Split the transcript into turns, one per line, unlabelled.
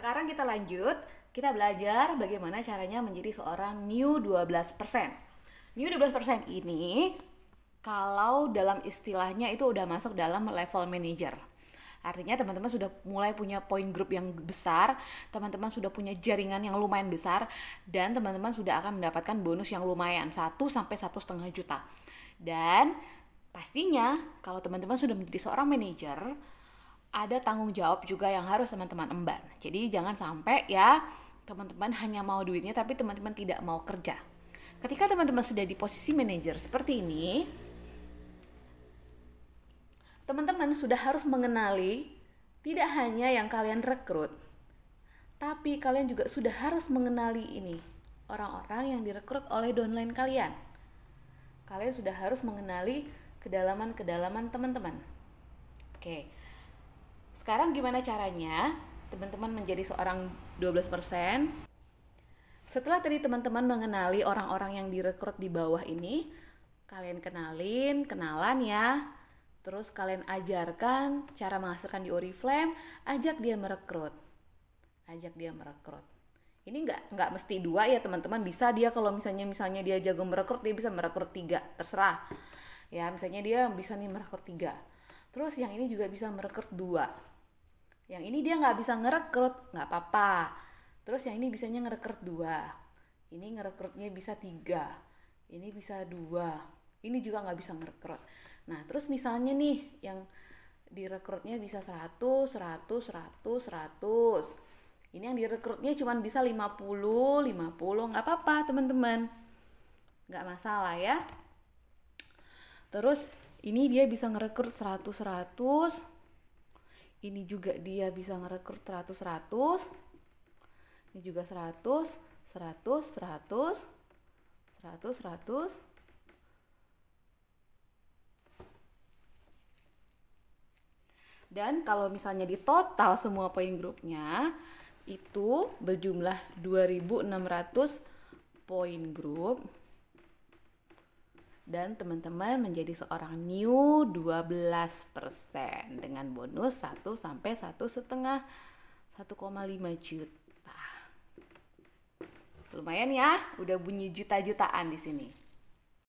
Sekarang kita lanjut, kita belajar bagaimana caranya menjadi seorang new 12%. New 12% ini kalau dalam istilahnya itu udah masuk dalam level manager. Artinya teman-teman sudah mulai punya point group yang besar, teman-teman sudah punya jaringan yang lumayan besar dan teman-teman sudah akan mendapatkan bonus yang lumayan 1 sampai 1,5 juta. Dan pastinya kalau teman-teman sudah menjadi seorang manager ada tanggung jawab juga yang harus teman-teman emban. Jadi jangan sampai ya teman-teman hanya mau duitnya tapi teman-teman tidak mau kerja. Ketika teman-teman sudah di posisi manajer seperti ini, teman-teman sudah harus mengenali tidak hanya yang kalian rekrut, tapi kalian juga sudah harus mengenali ini orang-orang yang direkrut oleh downline kalian. Kalian sudah harus mengenali kedalaman-kedalaman teman-teman. Oke. Okay sekarang gimana caranya teman-teman menjadi seorang 12%? Setelah tadi teman-teman mengenali orang-orang yang direkrut di bawah ini, kalian kenalin, kenalan ya. Terus kalian ajarkan cara menghasilkan di Oriflame, ajak dia merekrut. Ajak dia merekrut. Ini nggak nggak mesti dua ya teman-teman. Bisa dia kalau misalnya misalnya dia jago merekrut, dia bisa merekrut tiga, terserah. Ya misalnya dia bisa nih merekrut tiga. Terus yang ini juga bisa merekrut dua yang ini dia nggak bisa ngerekrut nggak apa-apa terus yang ini bisanya ngerekrut dua ini ngerekrutnya bisa tiga ini bisa dua ini juga nggak bisa ngerekrut nah terus misalnya nih yang direkrutnya bisa 100 100 100 100 ini yang direkrutnya cuma bisa 50 50 nggak apa-apa teman-teman nggak masalah ya terus ini dia bisa ngerekrut 100 100 ini juga dia bisa ngerekrut 100 100 ini juga 100 100 100 100 100 dan kalau misalnya di total semua poin grupnya itu berjumlah 2600 poin grup dan teman-teman menjadi seorang new 12% dengan bonus 1 sampai 1 setengah 1,5 juta. Lumayan ya, udah bunyi juta-jutaan di sini.